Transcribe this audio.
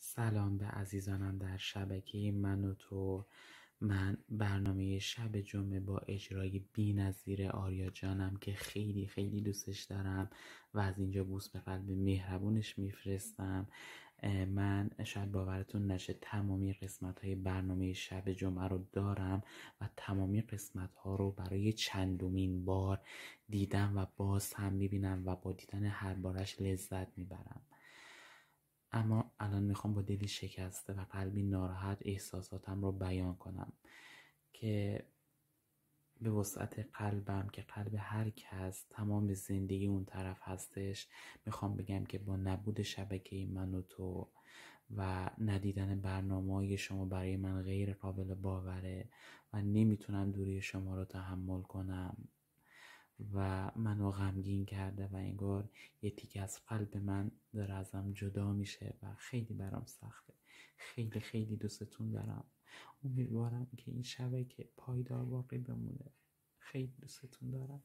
سلام به عزیزانم در شبکه من و تو من برنامه شب جمعه با اجرای بی نظیر آریا جانم که خیلی خیلی دوستش دارم و از اینجا بوس به قلب مهربونش میفرستم من شاید باورتون نشه تمامی قسمت های برنامه شب جمعه رو دارم و تمامی قسمت ها رو برای چندمین بار دیدم و باز هم میبینم و با دیدن هر بارش لذت میبرم اما الان میخوام با دلی شکسته و قلبی ناراحت احساساتم رو بیان کنم که به وسعت قلبم که قلب هر کس تمام زندگی اون طرف هستش میخوام بگم که با نبود شبکه من و تو و ندیدن برنامه های شما برای من غیر قابل باوره و نمیتونم دوری شما رو تحمل کنم و منو غمگین کرده و انگار یه تیکه از قلب من داره ازم جدا میشه و خیلی برام سخته خیلی خیلی دوستتون دارم امیدوارم که این که پایدار باقی بمونه خیلی دوستتون دارم